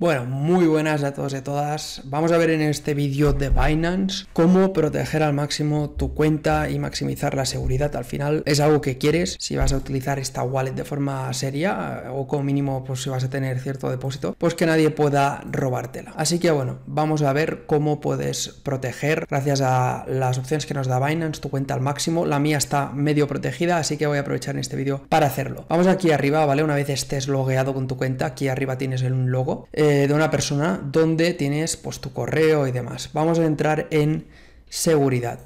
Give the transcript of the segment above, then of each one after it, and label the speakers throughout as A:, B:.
A: Bueno, muy buenas a todos y a todas. Vamos a ver en este vídeo de Binance cómo proteger al máximo tu cuenta y maximizar la seguridad. Al final es algo que quieres si vas a utilizar esta wallet de forma seria eh, o como mínimo pues si vas a tener cierto depósito, pues que nadie pueda robártela. Así que bueno, vamos a ver cómo puedes proteger gracias a las opciones que nos da Binance tu cuenta al máximo. La mía está medio protegida, así que voy a aprovechar en este vídeo para hacerlo. Vamos aquí arriba, ¿vale? Una vez estés logueado con tu cuenta, aquí arriba tienes un logo. Eh, eh, de una persona donde tienes pues, tu correo y demás. Vamos a entrar en seguridad.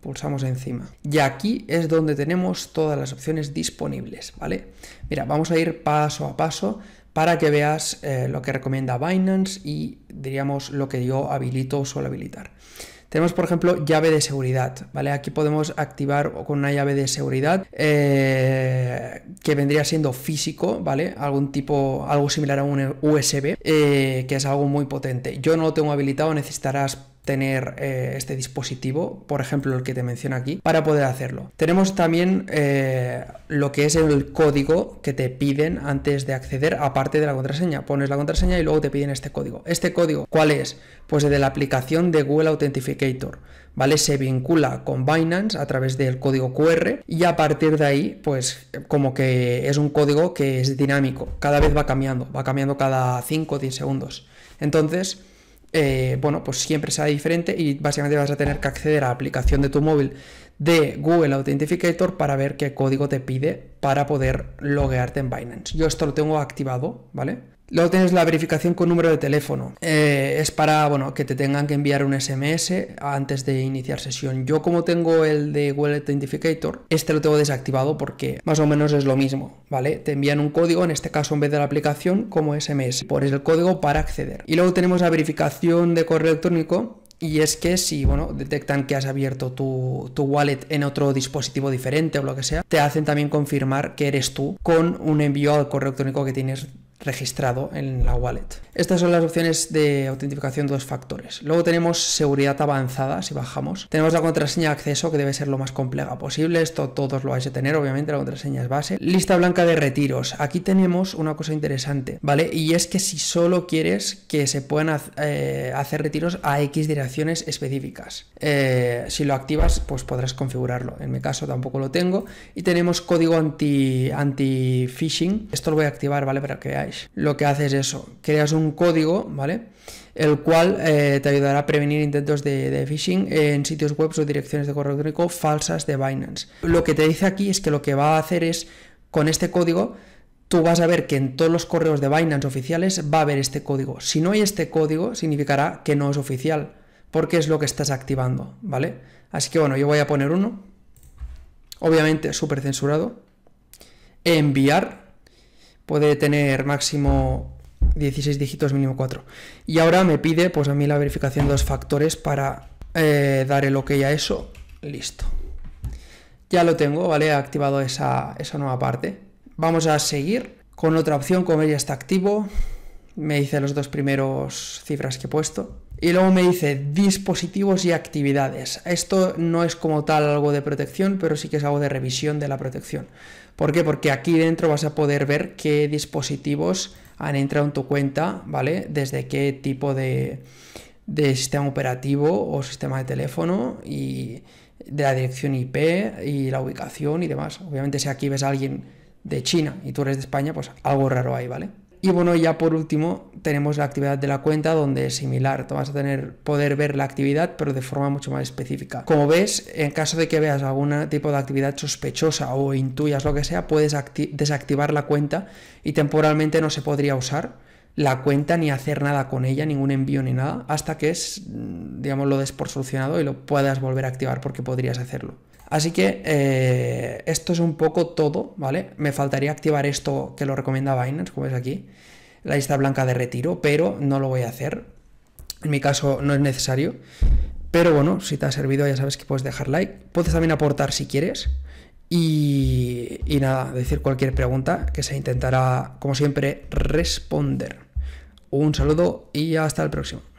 A: Pulsamos encima. Y aquí es donde tenemos todas las opciones disponibles, ¿vale? Mira, vamos a ir paso a paso para que veas eh, lo que recomienda Binance y diríamos lo que yo habilito o suelo habilitar. Tenemos, por ejemplo, llave de seguridad, ¿vale? Aquí podemos activar con una llave de seguridad eh, que vendría siendo físico, ¿vale? Algún tipo, algo similar a un USB, eh, que es algo muy potente. Yo no lo tengo habilitado, necesitarás tener eh, este dispositivo, por ejemplo el que te menciono aquí, para poder hacerlo. Tenemos también eh, lo que es el código que te piden antes de acceder, aparte de la contraseña. Pones la contraseña y luego te piden este código. ¿Este código cuál es? Pues de la aplicación de Google Authenticator, ¿vale? Se vincula con Binance a través del código QR y a partir de ahí, pues como que es un código que es dinámico, cada vez va cambiando, va cambiando cada 5 o 10 segundos. Entonces, eh, bueno, pues siempre será diferente y básicamente vas a tener que acceder a la aplicación de tu móvil de Google Authenticator para ver qué código te pide para poder loguearte en Binance. Yo esto lo tengo activado, ¿vale? Luego tienes la verificación con número de teléfono. Eh, es para bueno, que te tengan que enviar un SMS antes de iniciar sesión. Yo como tengo el de Wallet Identificator, este lo tengo desactivado porque más o menos es lo mismo, ¿vale? Te envían un código, en este caso en vez de la aplicación, como SMS. Pones el código para acceder. Y luego tenemos la verificación de correo electrónico, y es que si, bueno, detectan que has abierto tu, tu, wallet en otro dispositivo diferente o lo que sea, te hacen también confirmar que eres tú con un envío al correo electrónico que tienes registrado en la wallet. Estas son las opciones de autentificación dos factores. Luego tenemos seguridad avanzada, si bajamos. Tenemos la contraseña de acceso, que debe ser lo más compleja posible. Esto todos lo vais a tener, obviamente, la contraseña es base. Lista blanca de retiros. Aquí tenemos una cosa interesante, ¿vale? Y es que si solo quieres que se puedan eh, hacer retiros a X direcciones específicas. Eh, si lo activas, pues podrás configurarlo. En mi caso tampoco lo tengo. Y tenemos código anti-phishing. Esto lo voy a activar, ¿vale? Para que veáis lo que haces es eso, creas un código, ¿vale? El cual eh, te ayudará a prevenir intentos de, de, phishing en sitios web o direcciones de correo electrónico falsas de Binance. Lo que te dice aquí es que lo que va a hacer es, con este código, tú vas a ver que en todos los correos de Binance oficiales va a haber este código. Si no hay este código, significará que no es oficial, porque es lo que estás activando, ¿vale? Así que bueno, yo voy a poner uno. Obviamente, súper censurado. Enviar puede tener máximo 16 dígitos, mínimo 4. Y ahora me pide pues a mí la verificación de dos factores para eh, dar el ok a eso. Listo. Ya lo tengo, ¿vale? ha activado esa, esa nueva parte. Vamos a seguir con otra opción, como ya está activo. Me dice los dos primeros cifras que he puesto. Y luego me dice dispositivos y actividades. Esto no es como tal algo de protección, pero sí que es algo de revisión de la protección. ¿Por qué? Porque aquí dentro vas a poder ver qué dispositivos han entrado en tu cuenta, ¿vale? Desde qué tipo de, sistema operativo o sistema de teléfono y de la dirección IP y la ubicación y demás. Obviamente si aquí ves a alguien de China y tú eres de España, pues algo raro hay, ¿vale? Y bueno, ya por último tenemos la actividad de la cuenta donde es similar, te vas a tener poder ver la actividad pero de forma mucho más específica. Como ves, en caso de que veas algún tipo de actividad sospechosa o intuyas lo que sea, puedes desactivar la cuenta y temporalmente no se podría usar la cuenta ni hacer nada con ella, ningún envío ni nada, hasta que es, mm, digamos, lo des por solucionado y lo puedas volver a activar porque podrías hacerlo. Así que eh, esto es un poco todo, ¿vale? Me faltaría activar esto que lo recomienda Binance, como ves aquí, la lista blanca de retiro, pero no lo voy a hacer. En mi caso no es necesario. Pero bueno, si te ha servido ya sabes que puedes dejar like, puedes también aportar si quieres. y nada, decir cualquier pregunta que se intentará, como siempre, responder. Un saludo y hasta el próximo.